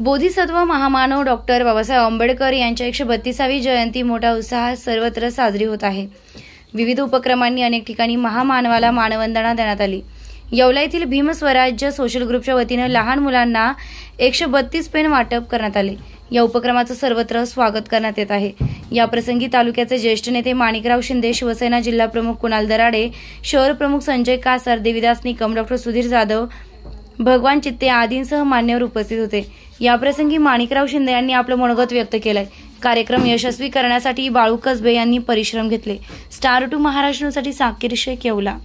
बोधिसत्व महामानव डॉक्टर बाबासाहेब आंबेडकर यांच्या एकशे बत्तीसावी जयंती मोठ्या उत्साहात सर्वत्र साजरी होत आहे विविध उपक्रमांनी अनेक ठिकाणी महामानवाला मानवंदना देण्यात आली येवला येथील भीमस्वराज्य सोशल ग्रुपच्या वतीनं लहान मुलांना एकशे बत्तीस पेन वाटप करण्यात आले या उपक्रमाचं सर्वत्र स्वागत करण्यात येत आहे या प्रसंगी तालुक्याचे ज्येष्ठ नेते माणिकराव शिंदे शिवसेना जिल्हा प्रमुख कुणाल दराडे शहर प्रमुख संजय कासार देविदास निकम डॉक्टर सुधीर जाधव भगवान चित्ते आदींसह मान्यवर उपस्थित होते याप्रसंगी माणिकराव शिंदे यांनी आपलं मनोगत व्यक्त केलंय कार्यक्रम यशस्वी करण्यासाठी बाळू कसबे यांनी परिश्रम घेतले स्टार टू महाराष्ट्रसाठी साकीर शेख येवला